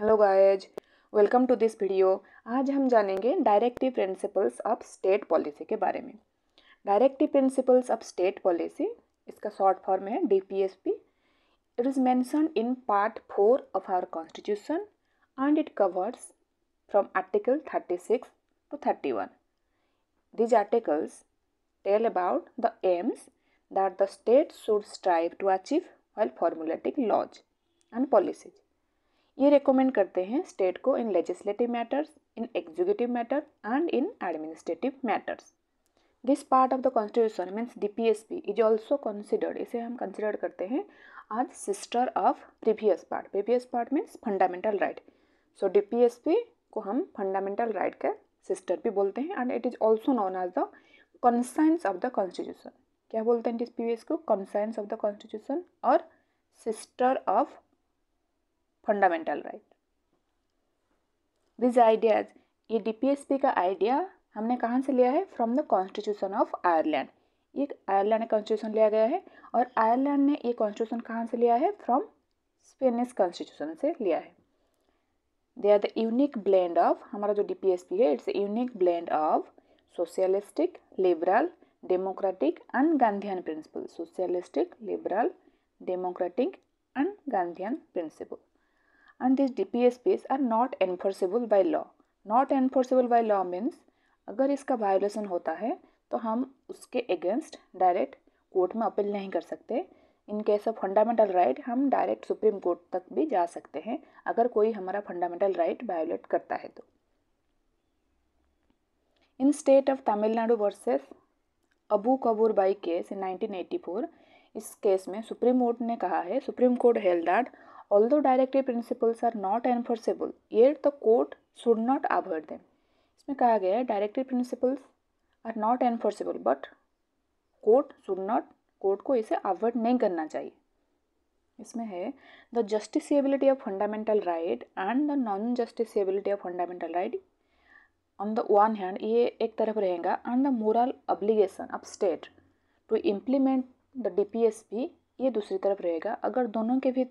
Hello guys welcome to this video आज हम जानेंगे directive principles of state policy के बारे में directive principles of state policy इसका शॉर्ट फॉर्म है D P S P it is mentioned in part four of our constitution and it covers from article thirty six to thirty one these articles tell about the aims that the state should strive to achieve well formulating laws and policies ये recommend करते हैं state को in legislative matters in executive matter and in administrative matters this part of the constitution means D P S P is also considered इसे हम consider करते हैं as sister of previous part previous part means fundamental right so D P S P को हम fundamental right के sister भी बोलते हैं and it is also known as the conscience of the constitution क्या बोलते हैं डी पी एस को कंसाइंस ऑफ द कॉन्स्टिट्यूशन और sister of fundamental right these ideas ये डीपीएसपी का आइडिया हमने कहाँ से लिया है from the constitution of Ireland ये आयरलैंड कॉन्स्टिट्यूशन लिया गया है और आयरलैंड ने ये कॉन्स्टिट्यूशन कहाँ से लिया है फ्रॉम स्पेनिश कॉन्स्टिट्यूशन से लिया है they are the unique blend of हमारा जो डीपीएसपी है it's unique blend of socialistic liberal democratic and Gandhian principle socialistic liberal democratic and Gandhian principle and these DPSPs are not enforceable by law. Not enforceable by law means अगर इसका violation होता है तो हम उसके against direct court में appeal नहीं कर सकते in case of fundamental right हम डायरेक्ट सुप्रीम कोर्ट तक भी जा सकते हैं अगर कोई हमारा फंडामेंटल राइट वायोलेट करता है तो in state of Tamil Nadu versus Abu Kabur Bai case in 1984 इस केस में सुप्रीम कोर्ट ने कहा है supreme court held that Although directive principles are not enforceable yet the court should not avoid them. इसमें कहा गया है directive principles are not enforceable but court should not court को इसे अवॉइड नहीं करना चाहिए इसमें है the justiciability of fundamental right and the non जस्टिसबिलिटी of fundamental right on the one hand ये एक तरफ रहेगा and the moral obligation of state to implement the D P S P ये दूसरी तरफ रहेगा अगर दोनों के भी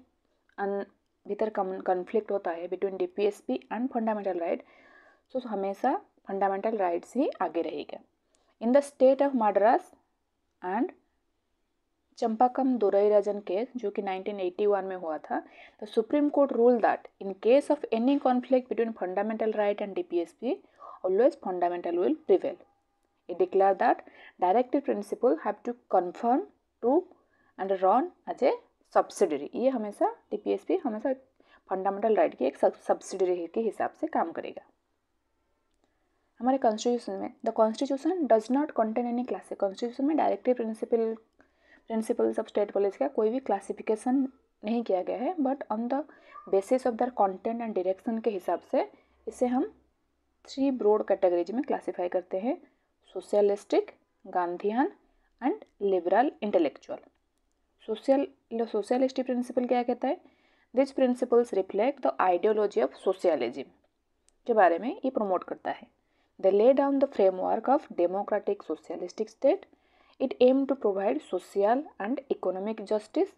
भीतर कन्फ्लिक्ट होता है between DPSP and fundamental right so हमेशा फंडामेंटल राइट्स ही आगे रहेगा in the state of Madras and Champakam Dorairajan case जो कि 1981 में हुआ था the supreme court rule that in case of any conflict between fundamental right and DPSP always fundamental will prevail it declare that directive principle have to conform to and run as a subsidiary ये हमेशा T हमेशा fundamental right की एक subsidiary के हिसाब से काम करेगा हमारे कॉन्स्टिट्यूशन में the constitution does not contain any clause constitution में directive principle principles of state college का कोई भी क्लासिफिकेशन नहीं किया गया है but on the basis of their content and direction के हिसाब से इसे हम थ्री ब्रॉड कैटेगरीज में क्लासीफाई करते हैं socialistic Gandhian and liberal intellectual social socialist principle क्या कहता है this principles reflect the ideology of socialism के बारे में ये प्रमोट करता है the lay down the framework of democratic socialistic state it aim to provide social and economic justice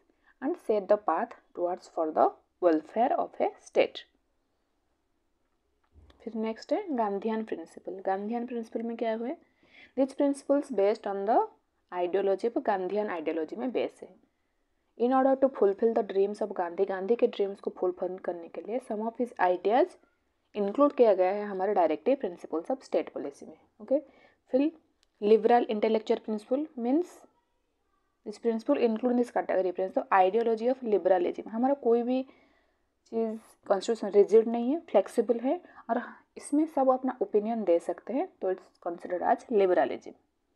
and set the path towards for the welfare of a state फिर next है Gandhian principle Gandhian principle में क्या हुए this principles based on the ideology of Gandhian ideology में base है in order to fulfil the dreams of Gandhi Gandhi के dreams को fulfil करने के लिए सम ऑफ हिज आइडियाज़ इंक्लूड किया गया है हमारे directive principles of state policy में ओके फिर liberal intellectual principle means this principle include this category prince तो आइडियोलॉजी ऑफ लिबरलिज्म हमारा कोई भी चीज़ कॉन्स्टिट्यूशन रिजिड नहीं है फ्लेक्सिबल है और इसमें सब अपना ओपिनियन दे सकते हैं तो इट्स कंसिडर्ड एज लिबरलिज्म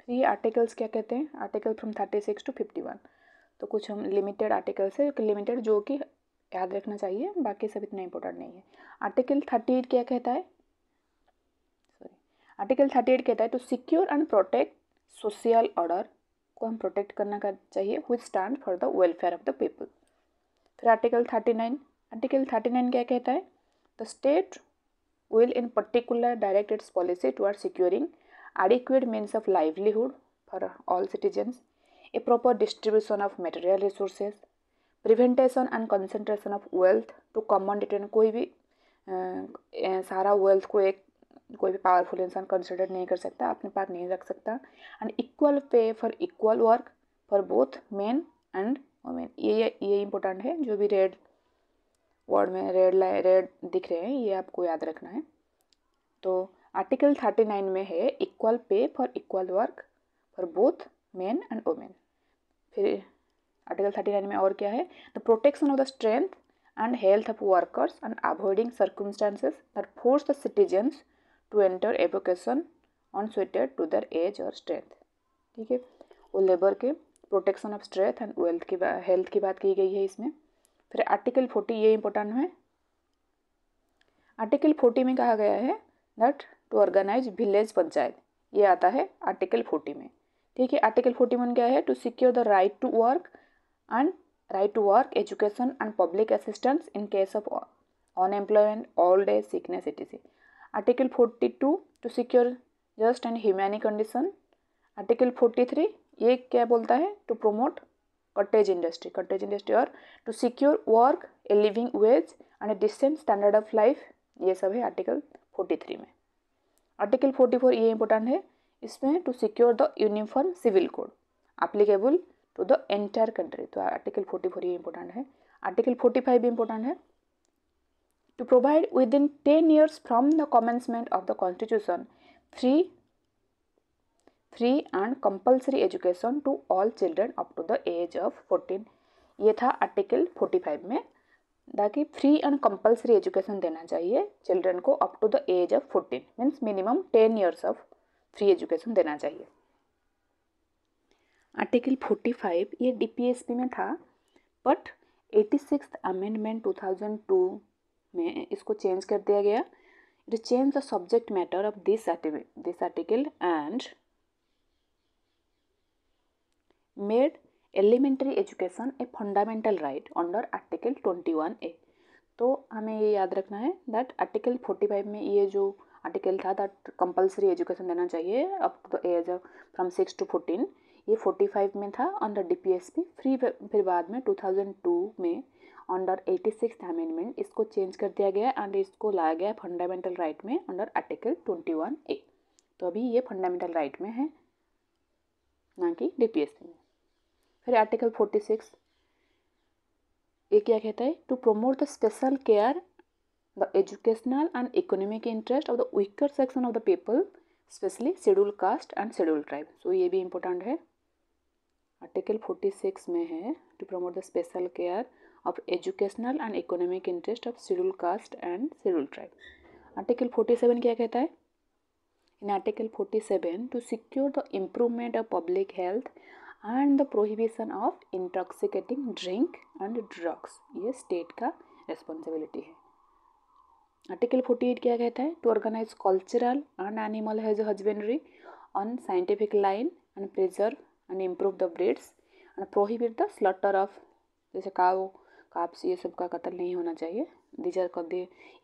फिर ये आर्टिकल्स क्या कहते हैं article from thirty six to fifty one तो कुछ हम लिमिटेड आर्टिकल्स है लिमिटेड जो कि याद रखना चाहिए बाकी सब इतना इम्पोर्टेंट नहीं है आर्टिकल थर्टी एट क्या कहता है सॉरी आर्टिकल थर्टी एट कहता है to secure and protect social order को हम प्रोटेक्ट करना का चाहिए which stand for the welfare of the people फिर article thirty nine article thirty nine क्या कहता है the state in particular direct its policy towards securing adequate means of livelihood for all citizens a proper distribution of material resources, prevention and concentration of wealth to common detain कोई भी सारा wealth को एक कोई भी powerful इंसान consider नहीं कर सकता अपने पास नहीं रख सकता and equal pay for equal work for both men and women ये ये इंपॉर्टेंट है जो भी रेड वर्ड में रेड लाइन रेड दिख रहे हैं ये आपको याद रखना है तो आर्टिकल थर्टी नाइन में है equal pay for equal work for both men and women फिर आर्टिकल थर्टी नाइन में और क्या है the protection of the strength and health of workers and avoiding circumstances force the citizens to enter avocation unsuited to their age or strength ठीक है वो labour के protection of strength and wealth की health की बात की गई है इसमें फिर आर्टिकल फोर्टी ये इंपॉर्टेंट है आर्टिकल फोर्टी में कहा गया है that to organise village panchayat ये आता है आर्टिकल फोर्टी में ठीक है आर्टिकल फोर्टी वन क्या है to secure the right to work and right to work education and public assistance in case of unemployment all day sickness etc article forty two to secure just and humane condition article forty three ये क्या बोलता है to promote cottage industry cottage industry और to secure work a living wage and a decent standard of life ये सब है article forty three में article forty four ये इंपॉर्टेंट है इसमें to secure the uniform civil code applicable to the entire country तो article forty four ही important है आर्टिकल फोर्टी फाइव भी इंपॉर्टेंट है to provide within ten years from the commencement of the constitution free free and compulsory education to all children up to the age of fourteen ये था article forty five में ताकि free and compulsory education देना चाहिए children को up to the age of fourteen means minimum ten years of free education देना चाहिए article 45 ये डीपीएसपी में था बट एटी सिक्स अमेंडमेंट 2002 में इसको चेंज कर दिया गया it change the subject matter of this this article and made elementary education a fundamental right under article 21 A तो हमें ये याद रखना है दैट आर्टिकल 45 में ये जो आर्टिकल था दैट कंपलसरी एजुकेशन देना चाहिए up to the age of from six to fourteen ये फोर्टी फाइव में था under D P S P free फिर बाद में टू थाउजेंड टू में अंडर एटी सिक्स अमेंडमेंट इसको चेंज कर दिया गया एंड इसको लाया गया फंडामेंटल राइट में under article twenty one A तो अभी ये फंडामेंटल राइट में है ना कि डी पी एस पी में फिर आर्टिकल फोर्टी सिक्स ये क्या कहता है to promote the special care the educational and economic interest of the weaker section of the people specially schedule caste and schedule tribe so ये भी important है article forty six में है to promote the special care of educational and economic interest of schedule caste and schedule tribe article forty seven क्या कहता है in article forty seven to secure the improvement of public health and the prohibition of intoxicating drink and drugs ये state का responsibility है article forty eight क्या कहता है to organise cultural and animal hedge husbandry on scientific line and preserve and improve the breeds and prohibit the slaughter of जैसे cow काप्स ये सब का कतल नहीं होना चाहिए डिजर कर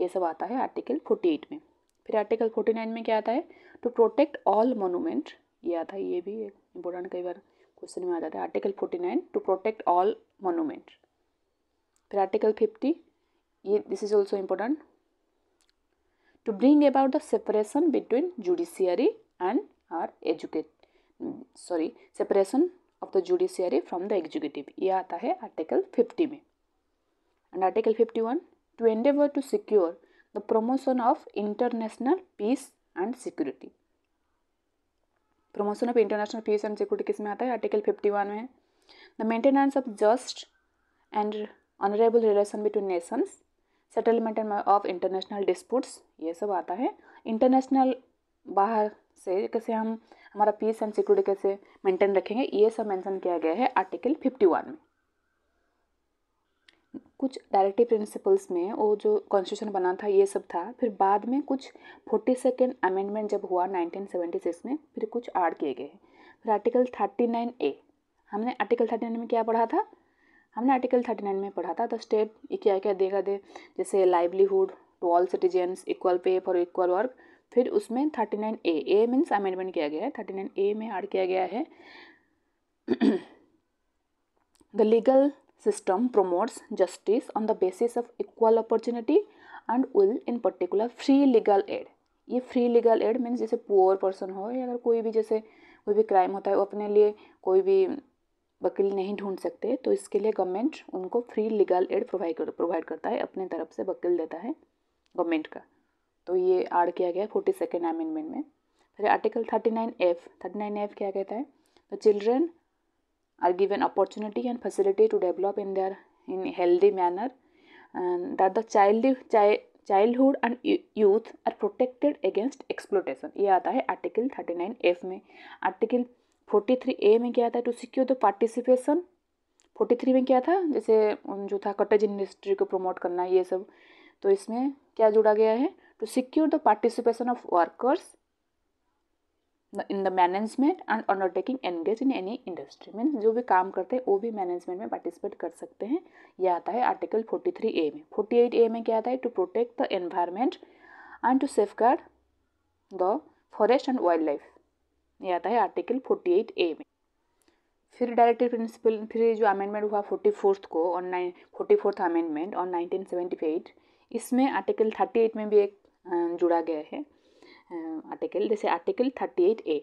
ये सब आता है आर्टिकल फोर्टी एट में फिर आर्टिकल फोर्टी नाइन में क्या आता है टू प्रोटेक्ट ऑल मोनूमेंट ये आता है ये भी एक इम्पोर्टेंट कई बार क्वेश्चन में आ जाता है article forty nine to protect all monument फिर आर्टिकल फिफ्टी ये this is also important to bring about the separation between judiciary and our educate sorry separation of the judiciary from the executive ye aata hai article 50 mein and article 51 to endeavor to secure the promotion of international peace and security promotion of international peace and security kis mein aata hai article 51 mein the maintenance of just and honorable relation between nations settlement of international disputes ये सब आता है international बाहर से कैसे हम हमारा peace and security कैसे मेंटेन रखेंगे ये सब मेंशन किया गया है आर्टिकल फिफ्टी वन में कुछ डायरेक्टिव प्रिंसिपल्स में वो जो कॉन्स्टिट्यूशन बना था ये सब था फिर बाद में कुछ फोर्टी सेकेंड अमेंडमेंट जब हुआ नाइनटीन सिक्स में फिर कुछ ऐड किए गए फिर आर्टिकल थर्टी नाइन ए हमने आर्टिकल थर्टी नाइन में क्या पढ़ा था हमने आर्टिकल थर्टी नाइन में पढ़ा था द स्टेट क्या क्या देगा दे जैसे livelihood to all citizens equal pay for equal work फिर उसमें thirty nine A A means amendment किया गया है थर्टी नाइन ए में ऐड किया गया है the legal system promotes justice on the basis of equal opportunity and will in particular free legal aid ये फ्री लीगल एड मीन्स जैसे poor person हो या अगर कोई भी जैसे कोई भी क्राइम होता है वो अपने लिए कोई भी वकील नहीं ढूंढ सकते तो इसके लिए गवर्नमेंट उनको फ्री लीगल एड प्रोवाइड कर प्रोवाइड करता है अपने तरफ से वकील देता है गवर्नमेंट का तो ये ऐड किया गया है फोर्टी सेकेंड अमेंडमेंट में फिर article thirty nine F thirty nine F क्या कहता है the children are given opportunity and facility to develop in their in healthy manner that the child childhood and youth are protected against exploitation ये आता है article thirty nine F में article forty three A में क्या था to secure the participation forty three में क्या था जैसे जो था कटेज इंडस्ट्री को प्रमोट करना ये सब तो इसमें क्या जुड़ा गया है to secure the participation of workers in the management and undertaking engage in any industry means जो भी काम करते हैं वो भी मैनेजमेंट में पार्टिसिपेट कर सकते हैं यह आता है आर्टिकल फोर्टी थ्री ए में फोर्टी एट ए में क्या आता है to protect the environment and to safeguard the forest and wildlife ये आता है आर्टिकल फोर्टी एट ए में फिर डायरेक्टिव प्रिंसिपल फिर जो अमेंडमेंट हुआ फोर्टी फोर्थ को और नाइन फोर्टी फोर्थ अमेंडमेंट और नाइनटीन सेवेंटी एट इसमें आर्टिकल थर्टी एट में भी एक जुड़ा गया है आर्टिकल जैसे article thirty eight A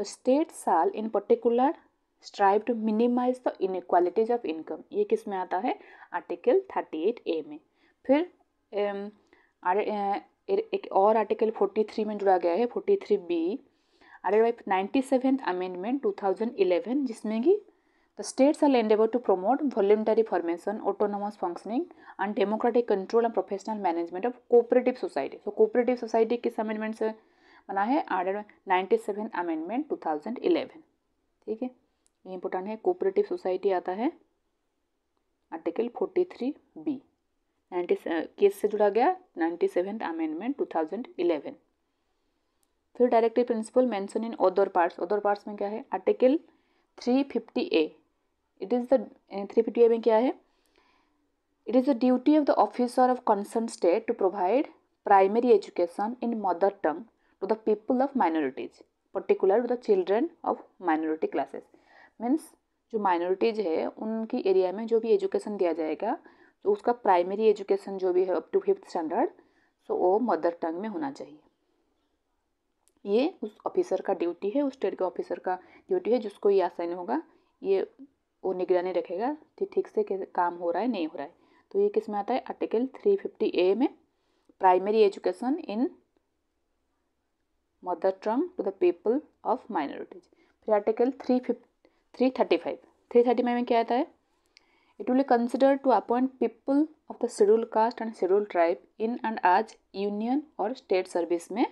the states shall in particular strive to minimise the inequalities of income ये किस में आता है आर्टिकल थर्टी एट ए में फिर एक और आर्टिकल फोर्टी थ्री में जुड़ा गया है फोर्टी थ्री बी आर एवाइप ninety seventh amendment two thousand eleven जिसमें कि the states are enable to promote voluntary formation autonomous functioning and democratic control and professional management of cooperative society so cooperative society किस amendment से बना है आर ninety seventh amendment two thousand eleven ठीक है ये इंपॉर्टेंट है कोऑपरेटिव सोसाइटी आता है article forty three B ninety case से जुड़ा गया ninety seven amendment two thousand eleven फिर directive principle mention in other parts other parts में क्या है article three fifty A it is the three fifty A में क्या है it is the duty of the officer of concern state to provide primary education in mother tongue to the people of minorities particular to the children of minority classes means जो minorities है उनकी area में जो भी education दिया जाएगा तो उसका प्राइमरी एजुकेशन जो भी है up to fifth standard so वो मदर टंग में होना चाहिए ये उस ऑफिसर का ड्यूटी है उस स्टेट के ऑफिसर का ड्यूटी है जिसको ये असाइन होगा ये वो निगरानी रखेगा कि ठीक से काम हो रहा है नहीं हो रहा है तो ये किस में आता है आर्टिकल थ्री फिफ्टी ए में primary education in mother tongue to the people of minorities फिर article three fifty three thirty five three thirty five में क्या आता है it will consider to appoint people of the schedule caste and schedule tribe in and आज union और state service में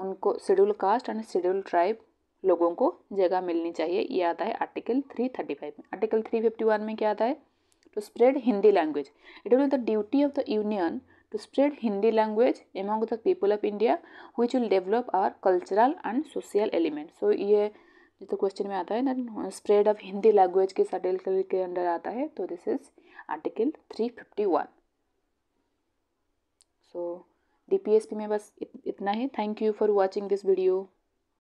उनको schedule caste and schedule tribe लोगों को जगह मिलनी चाहिए ये आता है आर्टिकल थ्री थर्टी फाइव में आर्टिकल थ्री फिफ्टी वन में क्या आता है to spread Hindi language it will the duty of the union to spread Hindi language among the people of India which will develop our cultural and social element so ये जो तो question में आता है ना स्प्रेड ऑफ हिंदी लैंग्वेज के article के under आता है तो this is article three fifty one so D में बस इतना ही thank you for watching this video